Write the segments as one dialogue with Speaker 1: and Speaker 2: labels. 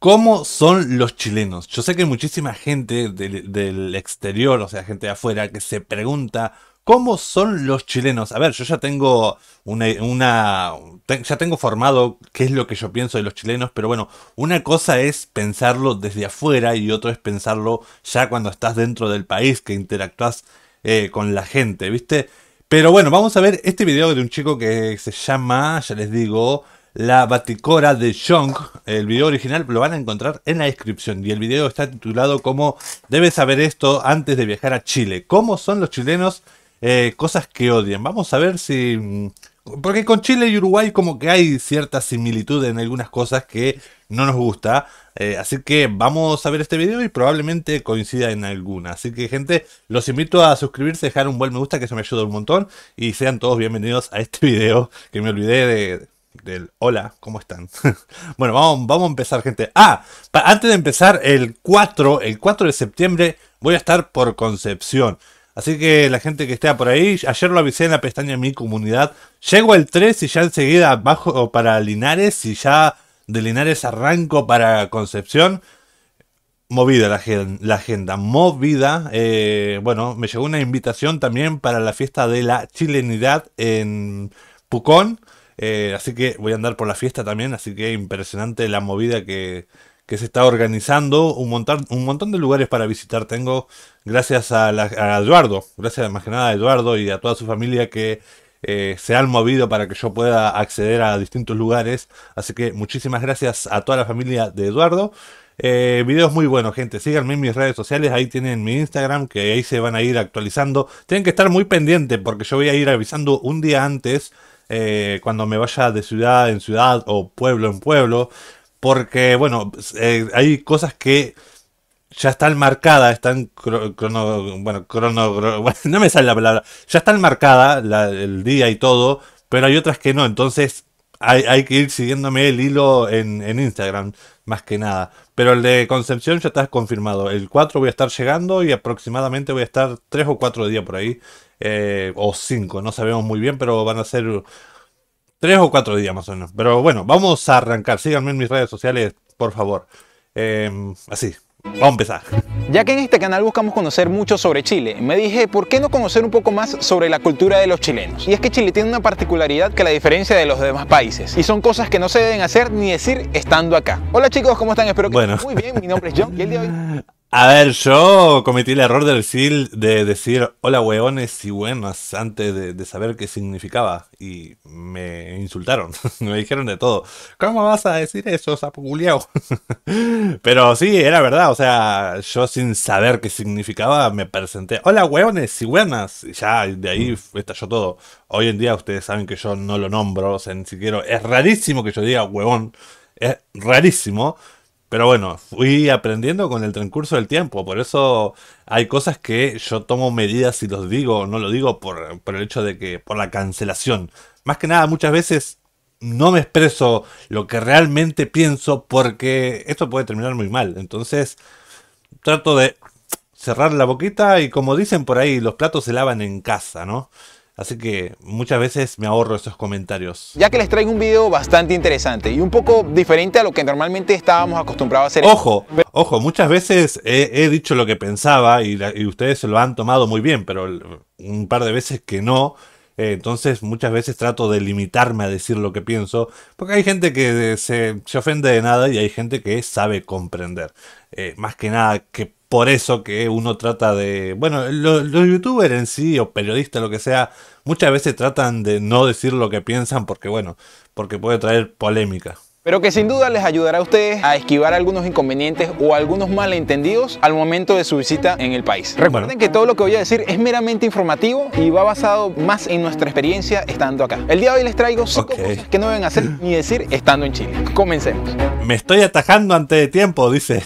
Speaker 1: ¿Cómo son los chilenos? Yo sé que hay muchísima gente del, exterior, o sea, gente de afuera, que se pregunta cómo son los chilenos. A ver, yo ya tengo una, ya tengo formado qué es lo que yo pienso de los chilenos, pero bueno, una cosa es pensarlo desde afuera y otra es pensarlo ya cuando estás dentro del país, que interactúas eh, con la gente, ¿viste? Pero bueno, vamos a ver este video de un chico que se llama, ya les digo, la Baticora de Jung, el video original lo van a encontrar en la descripción y el video está titulado como Debes saber esto antes de viajar a Chile. ¿Cómo son los chilenos eh, cosas que odian? Vamos a ver si... Mm, porque con Chile y Uruguay como que hay cierta similitud en algunas cosas que no nos gusta. Eh, así que vamos a ver este video y probablemente coincida en alguna. Así que gente, los invito a suscribirse, dejar un buen me gusta que eso me ayuda un montón. Y sean todos bienvenidos a este video que me olvidé de hola, ¿cómo están? bueno, vamos, vamos a empezar, gente. Ah, antes de empezar, el 4, el 4 de septiembre voy a estar por Concepción. Así que la gente que esté por ahí, ayer lo avisé en la pestaña de mi comunidad. Llego el 3 y ya enseguida bajo para Linares y ya de Linares arranco para Concepción. Movida la, agenda, movida. Eh, bueno, me llegó una invitación también para la fiesta de la chilenidad en Pucón. Eh, así que voy a andar por la fiesta también, así que impresionante la movida que, se está organizando. Un montón, de lugares para visitar tengo, gracias a, Eduardo, gracias más que nada a Eduardo y a toda su familia que eh, se han movido para que yo pueda acceder a distintos lugares. Así que muchísimas gracias a toda la familia de Eduardo. Eh, videos muy buenos, gente. Síganme en mis redes sociales. Ahí tienen mi Instagram, que ahí se van a ir actualizando. Tienen que estar muy pendientes porque yo voy a ir avisando un día antes eh, cuando me vaya de ciudad en ciudad o pueblo en pueblo, porque bueno, eh, hay cosas que ya están marcadas, están bueno, no me sale la palabra, ya están marcadas el día y todo, pero hay otras que no, entonces hay, que ir siguiéndome el hilo en, en, Instagram, más que nada. Pero el de Concepción ya está confirmado, el 4 voy a estar llegando y aproximadamente voy a estar 3 o 4 días por ahí eh, o cinco, no sabemos muy bien, pero van a ser tres o cuatro días más o menos. Pero bueno, vamos a arrancar. Síganme en mis redes sociales, por favor. Em, así, Vamos a empezar. Ya que en este canal buscamos conocer mucho
Speaker 2: sobre Chile, me dije, ¿por qué no conocer un poco más sobre la cultura de los chilenos? Y es que Chile tiene una particularidad que la diferencia de los demás países. Y son cosas que no se deben hacer ni decir estando acá. Hola chicos, ¿cómo están? Espero que estén muy bien. Mi nombre es John y el día de hoy...
Speaker 1: A ver, yo cometí el error del decir, de decir hola hueones y buenas antes de, saber qué significaba. Y me insultaron, me dijeron de todo. ¿Cómo vas a decir eso, sapo Pero sí, era verdad, o sea, yo sin saber qué significaba me presenté, hola hueones y buenas. Y ya de ahí estalló todo. Hoy en día ustedes saben que yo no lo nombro, o sea, ni siquiera... Es rarísimo que yo diga hueón, es rarísimo. Pero bueno, fui aprendiendo con el transcurso del tiempo, por eso hay cosas que yo tomo medidas y los digo, no lo digo por, por el hecho de que, por la cancelación. Más que nada, muchas veces no me expreso lo que realmente pienso porque esto puede terminar muy mal. Entonces, trato de cerrar la boquita y como dicen por ahí, los platos se lavan en casa, ¿no? Así que muchas veces me ahorro esos comentarios.
Speaker 2: Ya que les traigo un video bastante interesante y un poco diferente a lo que normalmente estábamos acostumbrados a
Speaker 1: hacer. Ojo, ojo, muchas veces he, dicho lo que pensaba y, y ustedes se lo han tomado muy bien, pero un par de veces que no, eh, entonces muchas veces trato de limitarme a decir lo que pienso, porque hay gente que eh, se, ofende de nada y hay gente que sabe comprender. Eh, más que nada que por eso que uno trata de... Bueno, los, los youtubers en sí o periodistas, lo que sea, muchas veces tratan de no decir lo que piensan porque, bueno, porque puede traer polémica
Speaker 2: pero que sin duda les ayudará a ustedes a esquivar algunos inconvenientes o algunos malentendidos al momento de su visita en el país. Recuerden que todo lo que voy a decir es meramente informativo y va basado más en nuestra experiencia estando acá. El día de hoy les traigo 5 cosas que no deben hacer ni decir estando en Chile. Comencemos.
Speaker 1: Me estoy atajando antes de tiempo, dice.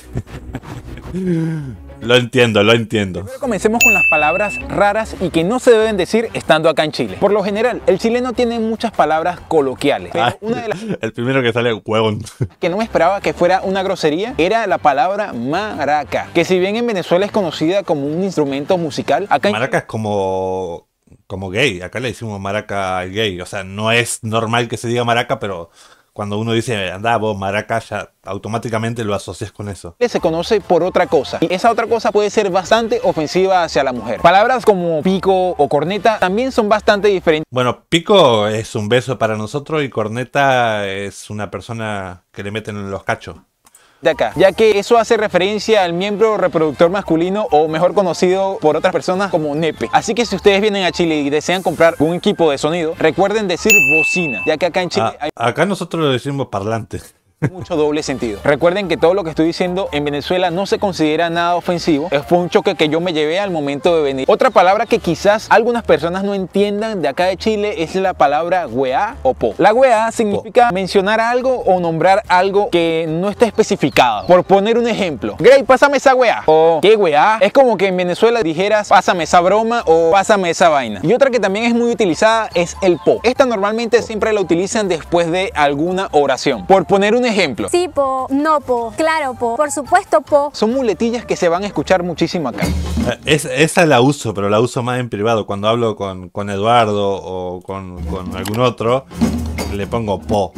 Speaker 1: Lo entiendo, lo entiendo.
Speaker 2: comencemos con las palabras raras y que no se deben decir estando acá en Chile. Por lo general, el chileno tiene muchas palabras coloquiales.
Speaker 1: el primero que sale, huevón.
Speaker 2: Que no me esperaba que fuera una grosería era la palabra maraca,
Speaker 1: que si bien en Venezuela es conocida como un instrumento musical, acá Maraca es como como gay, acá le decimos maraca al gay, o sea, no es normal que se diga maraca, pero cuando uno dice, anda vos, maraca, ya automáticamente lo asocias con eso.
Speaker 2: Se conoce por otra cosa y esa otra cosa puede ser bastante ofensiva hacia la mujer. Palabras como pico o corneta también son bastante
Speaker 1: diferentes. Bueno, pico es un beso para nosotros y corneta es una persona que le meten en los cachos
Speaker 2: de acá, ya que eso hace referencia al miembro reproductor masculino o mejor conocido por otras personas como nepe. Así que si ustedes vienen a Chile y desean comprar un equipo de sonido, recuerden decir bocina, ya que acá en Chile... Ah,
Speaker 1: acá nosotros lo decimos parlantes mucho doble sentido.
Speaker 2: Recuerden que todo lo que estoy diciendo en Venezuela no se considera nada ofensivo. Fue un choque que yo me llevé al momento de venir. Otra palabra que quizás algunas personas no entiendan de acá de Chile es la palabra weá o po. La weá significa mencionar algo o nombrar algo que no está especificado. Por poner un ejemplo, Grey, pásame esa weá. O qué weá. Es como que en Venezuela dijeras pásame esa broma o pásame esa vaina. Y otra que también es muy utilizada es el po. Esta normalmente siempre la utilizan después de alguna oración. Por poner un ejemplo? Sí, po, no, po, claro, po, por supuesto, po. Son muletillas que se van a escuchar muchísimo acá.
Speaker 1: Eh, esa la uso, pero la uso más en privado. Cuando hablo con, Eduardo o con, con algún otro, le pongo po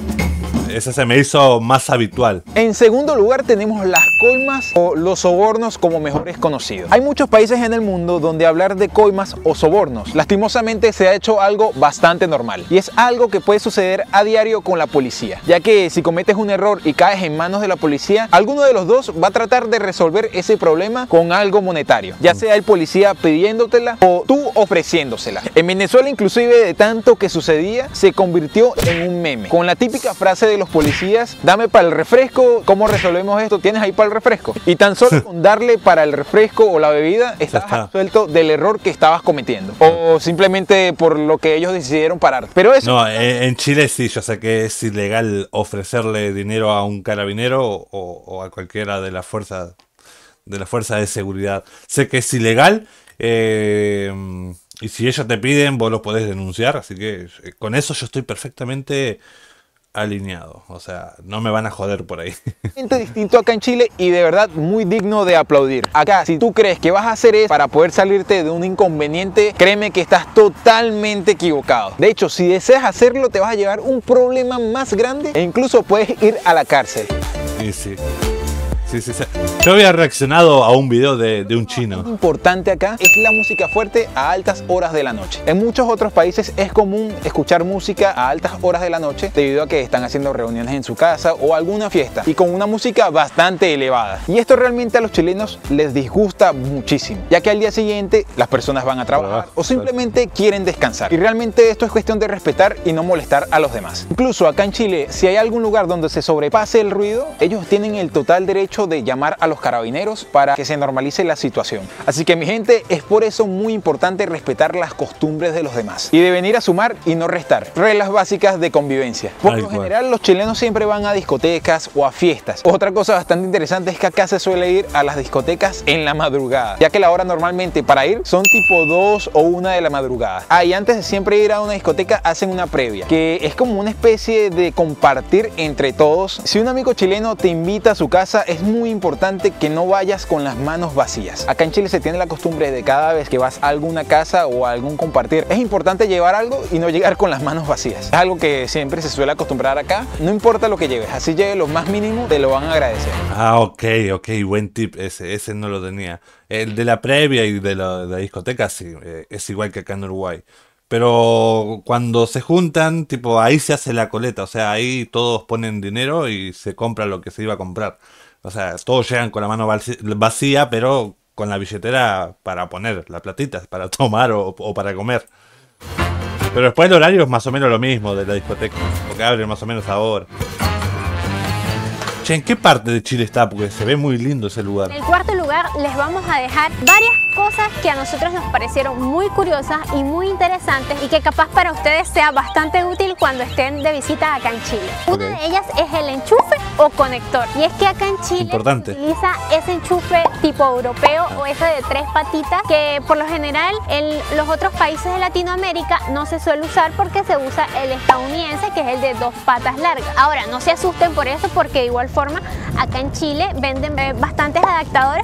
Speaker 1: ese se me hizo más habitual. En segundo
Speaker 2: lugar tenemos las coimas o los sobornos como mejores conocidos. Hay muchos países en el mundo donde hablar de coimas o sobornos lastimosamente se ha hecho algo bastante normal y es algo que puede suceder a diario con la policía, ya que si cometes un error y caes en manos de la policía, alguno de los dos va a tratar de resolver ese problema con algo monetario, ya sea el policía pidiéndotela o tú ofreciéndosela. En Venezuela inclusive de tanto que sucedía se convirtió en un meme, con la típica frase de los policías, dame para el refresco, ¿cómo resolvemos esto? ¿Tienes ahí para el refresco? Y tan solo darle para el refresco o la bebida, estás absuelto del error que estabas cometiendo. O simplemente por lo que ellos decidieron parar.
Speaker 1: Pero eso... No, eh, en Chile sí, yo sé que es ilegal ofrecerle dinero a un carabinero o, a cualquiera de las fuerzas de la fuerza de seguridad. Sé que es ilegal. Eh, y si ellos te piden, vos lo podés denunciar. Así que eh, con eso yo estoy perfectamente alineado. O sea, no me van a joder por ahí.
Speaker 2: distinto acá en Chile y de verdad muy digno de aplaudir. Acá, si tú crees que vas a hacer eso para poder salirte de un inconveniente, créeme que estás totalmente equivocado. De hecho, si deseas hacerlo, te vas a llevar un problema más grande e incluso puedes ir a la cárcel.
Speaker 1: Sí, sí. Yo había reaccionado a un video de, de un chino.
Speaker 2: importante acá es la música fuerte a altas horas de la noche. En muchos otros países es común escuchar música a altas horas de la noche debido a que están haciendo reuniones en su casa o alguna fiesta y con una música bastante elevada. Y esto realmente a los chilenos les disgusta muchísimo, ya que al día siguiente las personas van a trabajar o simplemente quieren descansar. Y realmente esto es cuestión de respetar y no molestar a los demás. Incluso acá en Chile, si hay algún lugar donde se sobrepase el ruido, ellos tienen el total derecho de llamar a los carabineros para que se normalice la situación. Así que mi gente, es por eso muy importante respetar las costumbres de los demás y de venir a sumar y no restar. Reglas básicas de convivencia. Por lo general los chilenos siempre van a discotecas o a fiestas. Otra cosa bastante interesante es que acá se suele ir a las discotecas en la madrugada, ya que la hora normalmente para ir son tipo 2 o una de la madrugada. Ah, y antes de siempre ir a una discoteca hacen una previa, que es como una especie de compartir entre todos. Si un amigo chileno te invita a su casa es muy importante que no vayas con las manos vacías. Acá en Chile se tiene la costumbre de cada vez que vas a alguna casa o a algún compartir, es importante llevar algo y no llegar con las manos vacías. Es algo que siempre se suele acostumbrar acá. No importa lo que lleves, así lleves lo más mínimo, te lo van a agradecer.
Speaker 1: Ah, ok, ok, buen tip ese, ese no lo tenía. El de la previa y de la, de la discoteca, sí, eh, es igual que acá en Uruguay. Pero cuando se juntan, tipo, ahí se hace la coleta, o sea, ahí todos ponen dinero y se compra lo que se iba a comprar. O sea, todos llegan con la mano vacía, pero con la billetera para poner la platitas, para tomar o, para comer. Pero después el horario es más o menos lo mismo de la discoteca, porque abren más o menos ahora. Che, ¿en qué parte de Chile está? Porque se ve muy lindo ese lugar. En
Speaker 3: el cuarto lugar les vamos a dejar varias cosas que a nosotros nos parecieron muy curiosas y muy interesantes y que capaz para ustedes sea bastante útil cuando estén de visita acá en Chile. Una de ellas es el enchufe o conector y es que acá en Chile se utiliza ese enchufe tipo europeo o ese de tres patitas que por lo general en los otros países de Latinoamérica no se suele usar porque se usa el estadounidense que es el de dos patas largas. Ahora no se asusten por eso porque de igual forma acá en Chile venden bastantes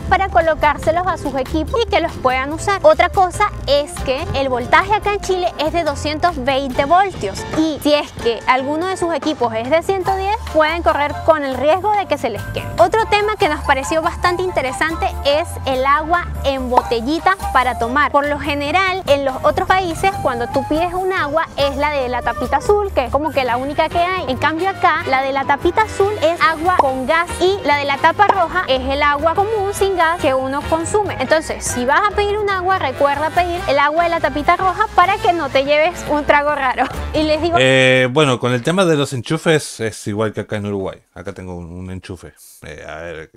Speaker 3: para colocárselos a sus equipos y que los puedan usar. Otra cosa es que el voltaje acá en Chile es de 220 voltios y si es que alguno de sus equipos es de 110 pueden correr con el riesgo de que se les quede. Otro tema que nos pareció bastante interesante es el agua en botellita para tomar. Por lo general en los otros países cuando tú pides un agua es la de la tapita azul que es como que la única que hay. En cambio acá la de la tapita azul es agua con gas y la de la tapa roja es el agua con sin gas que uno consume. Entonces, si vas a pedir un agua, recuerda pedir el agua de la tapita roja para que no te lleves un trago raro. Y les digo...
Speaker 1: Eh, bueno, con el tema de los enchufes es igual que acá en Uruguay. Acá tengo un, enchufe. Eh, a ver,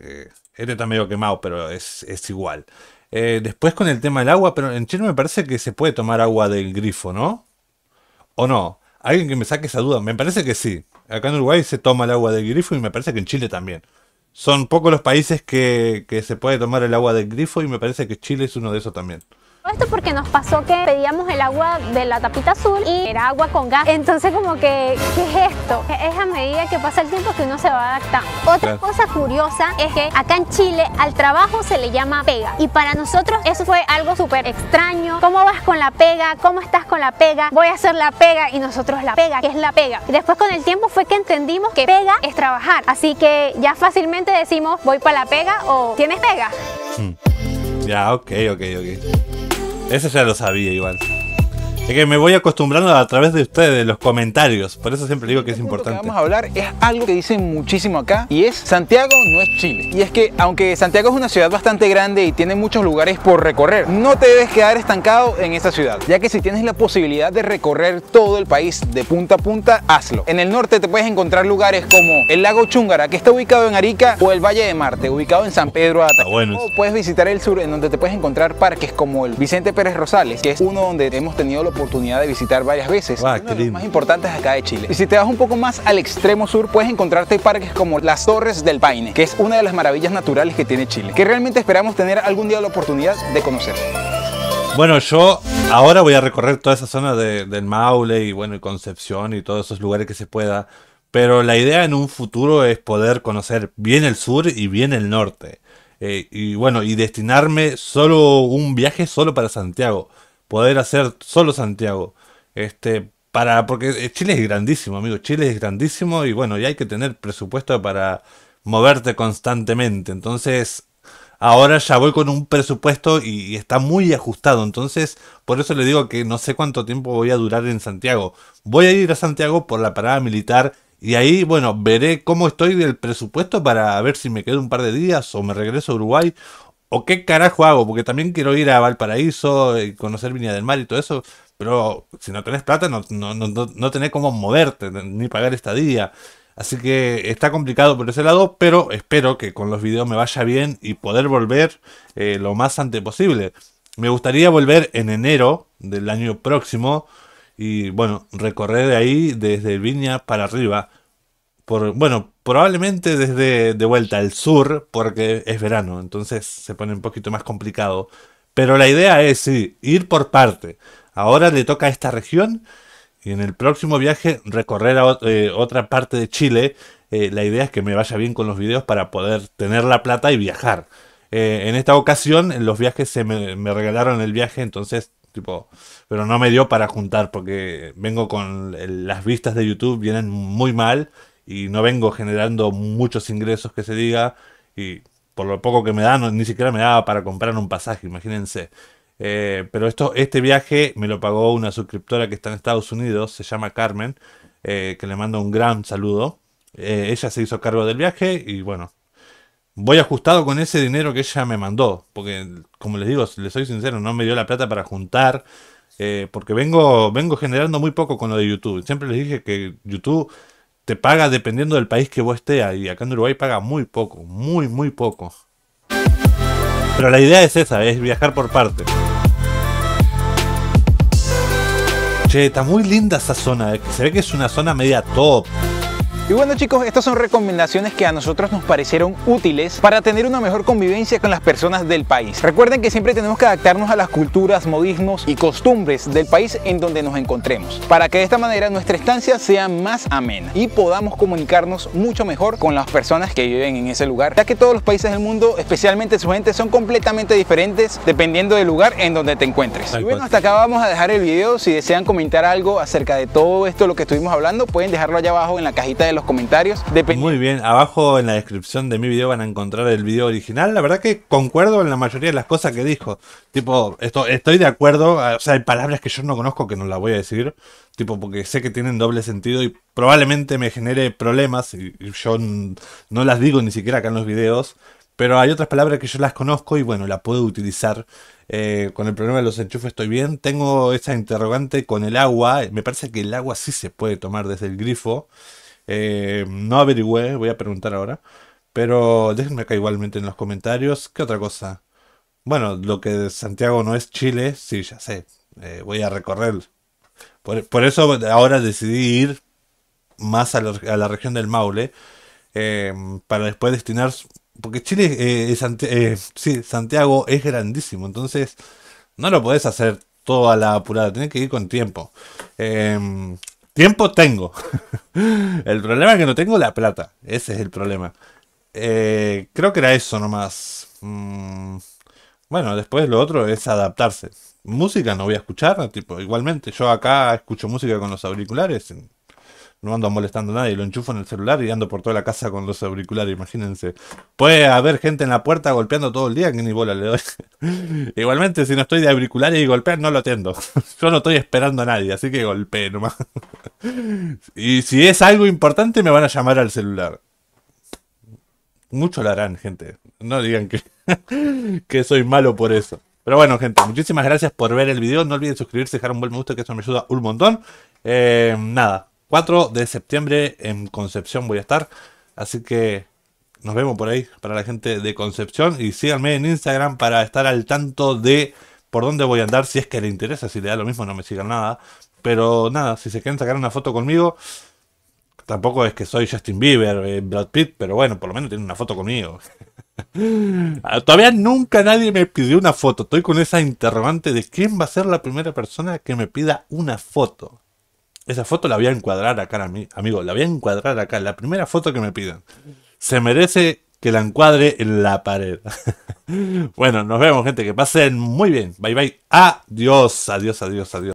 Speaker 1: este está medio quemado, pero es, es igual. Eh, después con el tema del agua, pero en Chile me parece que se puede tomar agua del grifo, ¿no? ¿O no? Alguien que me saque esa duda. Me parece que sí. Acá en Uruguay se toma el agua del grifo y me parece que en Chile también. Son pocos los países que, que se puede tomar el agua del grifo y me parece que Chile es uno de esos también.
Speaker 3: Esto porque nos pasó que pedíamos el agua de la tapita azul y era agua con gas. Entonces como que, ¿qué es esto? Es a medida que pasa el tiempo que uno se va adaptando. Otra cosa curiosa es que acá en Chile al trabajo se le llama pega. Y para nosotros eso fue algo súper extraño. ¿Cómo vas con la pega? ¿Cómo estás con la pega? Voy a hacer la pega y nosotros la pega. ¿Qué es la pega? Y después con el tiempo fue que entendimos que pega es trabajar. Así que ya fácilmente decimos voy para la pega o tienes pega. Hmm.
Speaker 1: Ya, ok, ok, ok. Ese ya lo sabía igual es que me voy acostumbrando a través de ustedes, de los comentarios. Por eso siempre digo que es este importante. Lo que
Speaker 2: vamos a hablar es algo que dicen muchísimo acá y es Santiago no es Chile. Y es que aunque Santiago es una ciudad bastante grande y tiene muchos lugares por recorrer, no te debes quedar estancado en esa ciudad, ya que si tienes la posibilidad de recorrer todo el país de punta a punta, hazlo. En el norte te puedes encontrar lugares como el lago Chungara, que está ubicado en Arica, o el Valle de Marte, ubicado en San Pedro Ata. Ah, o puedes visitar el sur, en donde te puedes encontrar parques como el Vicente Pérez Rosales, que es uno donde hemos tenido los oportunidad de visitar varias veces. Ah, las más importantes acá de Chile. Y si te vas un poco más al extremo sur, puedes encontrarte parques como las Torres del Paine, que es una de las maravillas naturales que tiene Chile, que realmente esperamos tener algún día la oportunidad de conocer.
Speaker 1: Bueno, yo ahora voy a recorrer toda esa zona del Maule y bueno, Concepción y todos esos lugares que se pueda. Pero la idea en un futuro es poder conocer bien el sur y bien el norte. Eh, y bueno, y destinarme solo un viaje solo para Santiago poder hacer solo Santiago. Este, para, porque Chile es grandísimo, amigo. Chile es grandísimo y bueno, y hay que tener presupuesto para moverte constantemente. Entonces, ahora ya voy con un presupuesto y, y, está muy ajustado. Entonces, por eso le digo que no sé cuánto tiempo voy a durar en Santiago. Voy a ir a Santiago por la parada militar y ahí, bueno, veré cómo estoy del presupuesto para ver si me quedo un par de días o me regreso a Uruguay o qué carajo hago, porque también quiero ir a Valparaíso y conocer Viña del Mar y todo eso, pero si no tenés plata no, tenés cómo moverte ni pagar estadía. Así que está complicado por ese lado, pero espero que con los videos me vaya bien y poder volver eh, lo más antes posible. Me gustaría volver en enero del año próximo y bueno, recorrer de ahí desde Viña para arriba bueno, probablemente desde de vuelta al sur, porque es verano, entonces se pone un poquito más complicado. Pero la idea es, sí, ir por parte. Ahora le toca a esta región y en el próximo viaje recorrer a, eh, otra parte de Chile. Eh, la idea es que me vaya bien con los videos para poder tener la plata y viajar. Eh, en esta ocasión, en los viajes se me, me regalaron el viaje, entonces tipo, pero no me dio para juntar porque vengo con las vistas de YouTube vienen muy mal y no vengo generando muchos ingresos que se diga y por lo poco que me dan ni siquiera me daba para comprar un pasaje, imagínense. Eh, pero esto, este viaje me lo pagó una suscriptora que está en Estados Unidos, se llama Carmen, eh, que le mando un gran saludo. Eh, ella se hizo cargo del viaje y bueno, voy ajustado con ese dinero que ella me mandó, porque como les digo, les soy sincero, no me dio la plata para juntar, porque vengo, vengo generando muy poco con lo de YouTube. Siempre les dije que YouTube te paga dependiendo del país que vos estés. Y acá en Uruguay paga muy poco, muy, muy poco. Pero la idea es esa, es viajar por partes. Che, está muy linda esa zona. Eh, se ve que es una zona media top. Y bueno chicos, estas son recomendaciones que a nosotros nos parecieron útiles
Speaker 2: para tener una mejor convivencia con las personas del país. Recuerden que siempre tenemos que adaptarnos a las culturas, modismos y costumbres del país en donde nos encontremos, para que de esta manera nuestra estancia sea más amena y podamos comunicarnos mucho mejor con las personas que viven en ese lugar, ya que todos los países del mundo, especialmente su gente, son completamente diferentes dependiendo del lugar en donde te encuentres. Y bueno, hasta acá vamos a dejar el video. Si desean comentar algo acerca de todo esto, lo que estuvimos hablando, pueden dejarlo allá abajo en la cajita de los comentarios.
Speaker 1: Muy bien, abajo en la descripción de mi video van a encontrar el video original. La verdad que concuerdo en la mayoría de las cosas que dijo. Tipo, estoy de acuerdo. Ah, o sea, hay palabras que yo no conozco que no las voy a decir. Tipo, porque sé que tienen doble sentido y probablemente me genere problemas. Y, yo no las digo ni siquiera acá en los videos. Pero hay otras palabras que yo las conozco y bueno, la puedo utilizar. Eh, con el problema de los enchufes estoy bien. Tengo esa interrogante con el agua. Me parece que el agua sí se puede tomar desde el grifo. Eh, no averigüé, voy a preguntar ahora. Pero déjenme acá igualmente en los comentarios. ¿Qué otra cosa? Bueno, lo que Santiago no es Chile, sí, ya sé. Eh, voy a recorrer. Por, eso ahora decidí ir más a la, región del Maule. Em, para después destinar. Porque Chile, eh, es, Santiago es grandísimo. Entonces, no lo podés hacer toda la apurada. tienes que ir con tiempo. Em, Tiempo tengo. el problema es que no tengo la plata. Ese es el problema. Eh, creo que era eso nomás. Mm, bueno, después lo otro es adaptarse. Música no voy a escuchar, tipo, igualmente. Yo acá escucho música con los auriculares no ando molestando a nadie, lo enchufo en el celular y ando por toda la casa con los auriculares, imagínense. Puede haber gente en la puerta golpeando todo el día, que ni bola le doy. Igualmente, si no estoy de auriculares y golpear, no lo atiendo. Yo no estoy esperando a nadie, así que golpeé nomás. y si es algo importante, me van a llamar al celular. Mucho lo harán, gente. No digan que, que soy malo por eso. Pero bueno, gente, muchísimas gracias por ver el video. No olviden suscribirse, dejar un buen me gusta, que eso me ayuda un montón. Eh, nada, 4 de septiembre en Concepción voy a estar. Así que nos vemos por ahí para la gente de Concepción. Y síganme en Instagram para estar al tanto de por dónde voy a andar. Si es que le interesa, si le da lo mismo, no me sigan nada. Pero nada, si se quieren sacar una foto conmigo, tampoco es que soy Justin Bieber, eh, Brad Pitt, pero bueno, por lo menos tienen una foto conmigo. Ah, todavía nunca nadie me pidió una foto. Estoy con esa interrogante de quién va a ser la primera persona que me pida una foto. Esa foto la voy a encuadrar acá, amigo. La voy a encuadrar acá. La primera foto que me pidan. Se merece que la encuadre en la pared. bueno, nos vemos, gente. Que pasen muy bien. Bye, bye. Adiós, adiós, adiós, adiós.